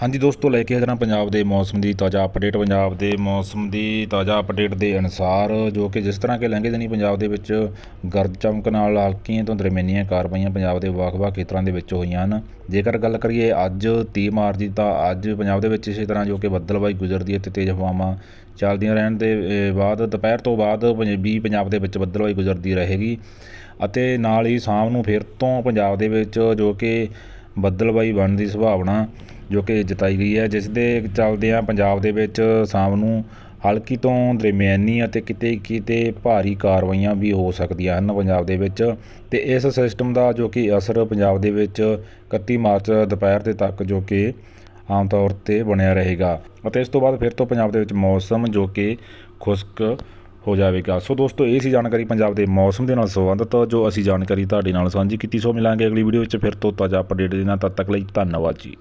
ਹਾਂਜੀ ਦੋਸਤੋ ਲੈ ਕੇ ਹਾਜ਼ਰਾਂ ਪੰਜਾਬ ਦੇ ਮੌਸਮ ਦੀ ਤਾਜ਼ਾ ਅਪਡੇਟ ਪੰਜਾਬ ਦੇ ਮੌਸਮ ਦੀ ਤਾਜ਼ਾ ਅਪਡੇਟ ਦੇ ਅਨਸਾਰ ਜੋ ਕਿ ਜਿਸ ਤਰ੍ਹਾਂ ਕਿ ਲੰਘੇ ਦਿਨੀ ਪੰਜਾਬ ਦੇ ਵਿੱਚ ਗਰਜ ਚਮਕ ਨਾਲ ਹਲਕੀਆਂ ਤੋਂ ਦਰਮਿਆਨੀਆਂ ਕਾਰਵਾਈਆਂ ਪੰਜਾਬ ਦੇ ਵੱਖ-ਵੱਖ ਖੇਤਰਾਂ ਦੇ ਵਿੱਚ ਹੋਈਆਂ ਹਨ ਜੇਕਰ ਗੱਲ ਕਰੀਏ ਅੱਜ 30 ਮਾਰਚ ਦੀ ਤਾਂ ਅੱਜ ਪੰਜਾਬ ਦੇ ਵਿੱਚ ਇਸੇ ਤਰ੍ਹਾਂ ਜੋ ਕਿ ਬੱਦਲਬਾਈ ਗੁਜ਼ਰਦੀ ਹੈ ਤੇ ਤੇਜ਼ ਹਵਾਵਾਂ ਚੱਲਦੀਆਂ ਰਹਿਣ ਦੇ ਬਾਅਦ ਦੁਪਹਿਰ ਤੋਂ ਬਾਅਦ ਪੰਜਾਬੀ ਪੰਜਾਬ ਦੇ ਵਿੱਚ ਬੱਦਲਬਾਈ ਗੁਜ਼ਰਦੀ ਰਹੇਗੀ ਅਤੇ ਨਾਲ ਹੀ ਸ਼ਾਮ ਨੂੰ ਫਿਰ ਤੋਂ ਪੰਜਾਬ ਦੇ ਵਿੱਚ ਜੋ ਕਿ ਬੱਦਲਬਾਈ ਬਣਨ ਦੀ ਸੰਭਾਵਨਾ ਜੋ ਕਿ ਜਤਾਈ ਗਈ ਹੈ ਜਿਸ ਦੇ ਚੱਲਦਿਆਂ ਪੰਜਾਬ ਦੇ ਵਿੱਚ ਸ਼ਾਮ ਨੂੰ ਹਲਕੀ ਤੋਂ ਦਰਮਿਆਨੀ ਅਤੇ ਕਿਤੇ ਕਿਤੇ ਭਾਰੀ ਕਾਰਵਾਈਆਂ ਵੀ ਹੋ ਸਕਦੀਆਂ ਹਨ ਪੰਜਾਬ ਦੇ ਵਿੱਚ ਤੇ ਇਸ ਸਿਸਟਮ ਦਾ ਜੋ ਕਿ ਅਸਰ ਪੰਜਾਬ ਦੇ ਵਿੱਚ 31 ਮਾਰਚ ਦੁਪਹਿਰ ਦੇ ਤੱਕ ਜੋ ਕਿ ਆਮ ਤੌਰ ਤੇ ਬਣਿਆ ਰਹੇਗਾ ਅਤੇ ਇਸ ਤੋਂ ਬਾਅਦ ਫਿਰ ਤੋਂ ਪੰਜਾਬ ਦੇ ਵਿੱਚ ਮੌਸਮ ਜੋ ਕਿ ਖੁਸ਼ਕ ਹੋ ਜਾਵੇਗਾ ਸੋ ਦੋਸਤੋ ਇਹ ਸੀ ਜਾਣਕਾਰੀ ਪੰਜਾਬ ਦੇ ਮੌਸਮ ਦੇ ਨਾਲ ਸੰਬੰਧਿਤ ਜੋ ਅਸੀਂ ਜਾਣਕਾਰੀ ਤੁਹਾਡੇ ਨਾਲ ਸਾਂਝੀ ਕੀਤੀ ਸੋ ਮਿਲਾਂਗੇ ਅਗਲੀ ਵੀਡੀਓ ਵਿੱਚ ਫਿਰ ਤੋਂ ਤਾਜ਼ਾ ਅਪਡੇਟ ਦੇ ਨਾਲ ਤਦ ਤੱਕ ਲਈ ਧੰਨਵਾਦ ਜੀ